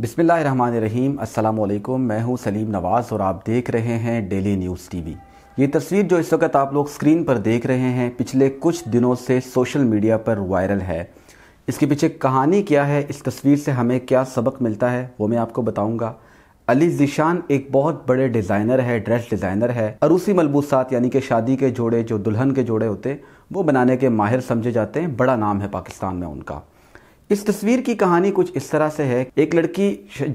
बिसमीम अल्लाम मैं हूं सलीम नवाज़ और आप देख रहे हैं डेली न्यूज़ टीवी ये तस्वीर जो इस वक्त आप लोग स्क्रीन पर देख रहे हैं पिछले कुछ दिनों से सोशल मीडिया पर वायरल है इसके पीछे कहानी क्या है इस तस्वीर से हमें क्या सबक मिलता है वो मैं आपको बताऊंगा अली जिशान एक बहुत बड़े डिज़ाइनर है ड्रेस डिज़ाइनर है अरूसी मलबूसात यानी कि शादी के जोड़े जो दुल्हन के जोड़े होते वो बनाने के माहिर समझे जाते हैं बड़ा नाम है पाकिस्तान में उनका इस तस्वीर की कहानी कुछ इस तरह से है एक लड़की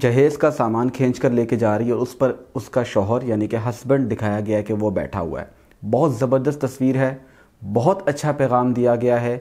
जहेज का सामान खींच कर लेके जा रही है और उस पर उसका शोहर यानी कि हस्बैंड दिखाया गया है कि वो बैठा हुआ है बहुत ज़बरदस्त तस्वीर है बहुत अच्छा पैगाम दिया गया है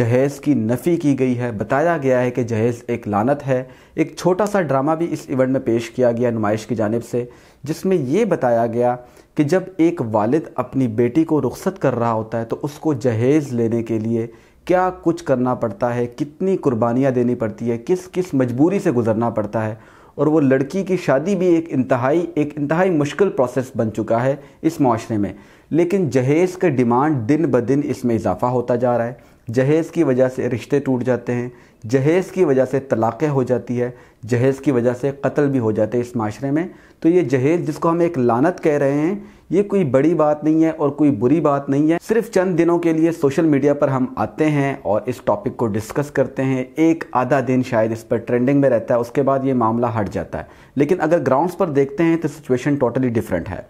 जहेज़ की नफ़ी की गई है बताया गया है कि जहेज़ एक लानत है एक छोटा सा ड्रामा भी इस इवेंट में पेश किया गया नुमाइश की जानब से जिसमें ये बताया गया कि जब एक वालिद अपनी बेटी को रुखसत कर रहा होता है तो उसको जहेज़ लेने के लिए क्या कुछ करना पड़ता है कितनी कुर्बानियाँ देनी पड़ती है किस किस मजबूरी से गुजरना पड़ता है और वो लड़की की शादी भी एक इंतहाई एक इंतहाई मुश्किल प्रोसेस बन चुका है इस माशरे में लेकिन जहेज़ का डिमांड दिन ब दिन इसमें इजाफा होता जा रहा है जहेज़ की वजह से रिश्ते टूट जाते हैं जहेज़ की वजह से तलाक़ें हो जाती है जहेज़ की वजह से कत्ल भी हो जाते हैं इस माशरे में तो ये जहेज़ जिसको हम एक लानत कह रहे हैं ये कोई बड़ी बात नहीं है और कोई बुरी बात नहीं है सिर्फ चंद दिनों के लिए सोशल मीडिया पर हम आते हैं और इस टॉपिक को डिस्कस करते हैं एक आधा दिन शायद इस पर ट्रेंडिंग में रहता है उसके बाद ये मामला हट जाता है लेकिन अगर ग्राउंड्स पर देखते हैं तो सिचुएशन टोटली डिफरेंट है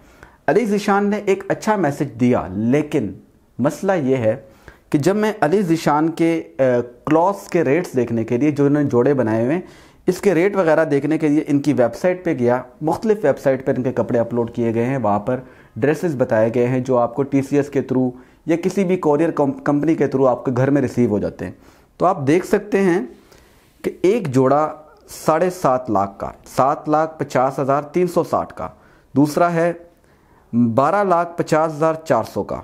अली जिशान ने एक अच्छा मैसेज दिया लेकिन मसला ये है कि जब मैं अली ज़िशान के क्लॉथ्स के रेट्स देखने के लिए जो इन्होंने जोड़े बनाए हुए हैं इसके रेट वगैरह देखने के लिए इनकी वेबसाइट पे गया मुख्तलिफ वेबसाइट पर इनके कपड़े अपलोड किए गए हैं वहाँ पर ड्रेसेस बताए गए हैं जो आपको टी के थ्रू या किसी भी कॉरियर कंपनी के थ्रू आपके घर में रिसीव हो जाते हैं तो आप देख सकते हैं कि एक जोड़ा साढ़े सात लाख का सात लाख पचास हज़ार तीन सौ साठ का दूसरा है बारह लाख पचास हज़ार चार सौ का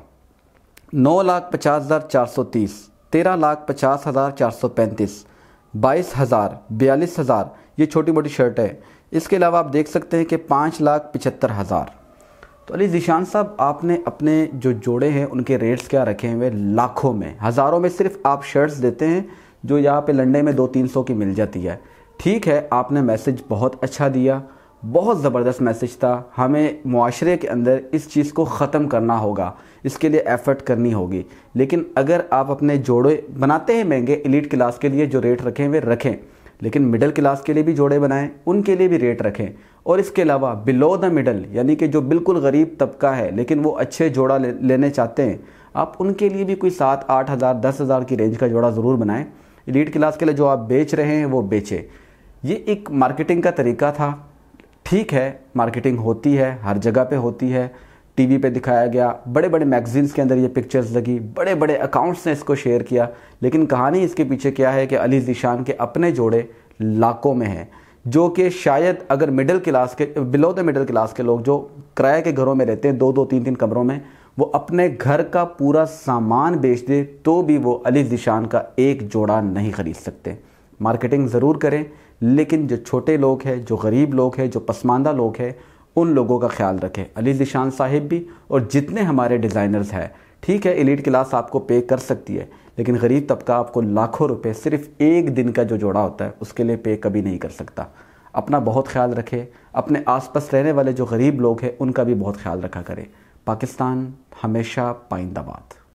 नौ लाख पचास हज़ार चार सौ तीस तेरह लाख पचास हज़ार चार सौ पैंतीस बाईस हज़ार बयालीस हज़ार ये छोटी मोटी शर्ट है इसके अलावा आप देख सकते हैं कि पाँच लाख पचहत्तर हज़ार तो अली जीशान साहब आपने अपने जो जोड़े हैं उनके रेट्स क्या रखे हुए लाखों में हज़ारों में सिर्फ आप शर्ट्स देते हैं जो यहाँ पे लंडे में दो तीन सौ की मिल जाती है ठीक है आपने मैसेज बहुत अच्छा दिया बहुत ज़बरदस्त मैसेज था हमें माशरे के अंदर इस चीज़ को ख़त्म करना होगा इसके लिए एफ़र्ट करनी होगी लेकिन अगर आप अपने जोड़े बनाते हैं महंगे एलिट क्लास के लिए जो रेट रखें वे रखें लेकिन मिडिल क्लास के लिए भी जोड़े बनाएं उनके लिए भी रेट रखें और इसके अलावा बिलो द मिडल यानी कि जो बिल्कुल गरीब तबका है लेकिन वो अच्छे जोड़ा ले, लेने चाहते हैं आप उनके लिए भी कोई सात आठ हज़ार दस हज़ार की रेंज का जोड़ा ज़रूर बनाएं एलिट क्लास के लिए जो आप बेच रहे हैं वो बेचें ये एक मार्केटिंग का तरीका था ठीक है मार्केटिंग होती है हर जगह पे होती है टीवी पे दिखाया गया बड़े बड़े मैगजीन्स के अंदर ये पिक्चर्स लगी बड़े बड़े अकाउंट्स ने इसको शेयर किया लेकिन कहानी इसके पीछे क्या है कि अली जीशान के अपने जोड़े लाखों में हैं जो कि शायद अगर मिडिल क्लास के बिलो द मिडिल क्लास के लोग जो किराए के घरों में रहते हैं दो दो तीन तीन कमरों में वो अपने घर का पूरा सामान बेच दे तो भी वो अली जीशान का एक जोड़ा नहीं खरीद सकते मार्केटिंग ज़रूर करें लेकिन जो छोटे लोग हैं जो गरीब लोग हैं जो पसमानदा लोग हैं उन लोगों का ख्याल रखें अली निशान साहिब भी और जितने हमारे डिज़ाइनर्स हैं ठीक है एलिट क्लास आपको पे कर सकती है लेकिन गरीब तबका आपको लाखों रुपए सिर्फ एक दिन का जो जोड़ा होता है उसके लिए पे कभी नहीं कर सकता अपना बहुत ख्याल रखें अपने आसपास रहने वाले जो गरीब लोग हैं उनका भी बहुत ख्याल रखा करें पाकिस्तान हमेशा पाइंदाबाद